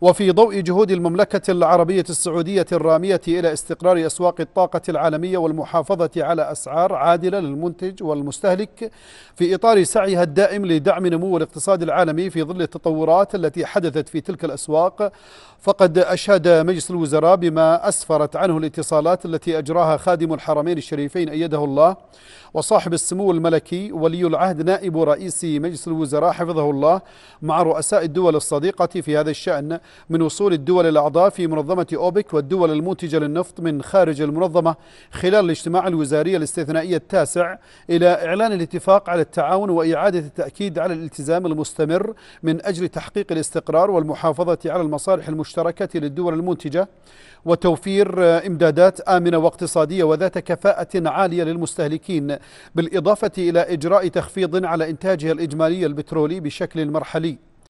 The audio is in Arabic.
وفي ضوء جهود المملكة العربية السعودية الرامية إلى استقرار أسواق الطاقة العالمية والمحافظة على أسعار عادلة للمنتج والمستهلك في إطار سعيها الدائم لدعم نمو الاقتصاد العالمي في ظل التطورات التي حدثت في تلك الأسواق فقد أشهد مجلس الوزراء بما أسفرت عنه الاتصالات التي أجراها خادم الحرمين الشريفين أيده الله وصاحب السمو الملكي ولي العهد نائب رئيس مجلس الوزراء حفظه الله مع رؤساء الدول الصديقة في هذا الشأن من وصول الدول الأعضاء في منظمة أوبك والدول المنتجة للنفط من خارج المنظمة خلال الاجتماع الوزاري الاستثنائي التاسع إلى إعلان الاتفاق على التعاون وإعادة التأكيد على الالتزام المستمر من أجل تحقيق الاستقرار والمحافظة على المصالح المشتركة للدول المنتجة وتوفير إمدادات آمنة واقتصادية وذات كفاءة عالية للمستهلكين بالإضافة إلى إجراء تخفيض على إنتاجها الإجمالي البترولي بشكل مرحلي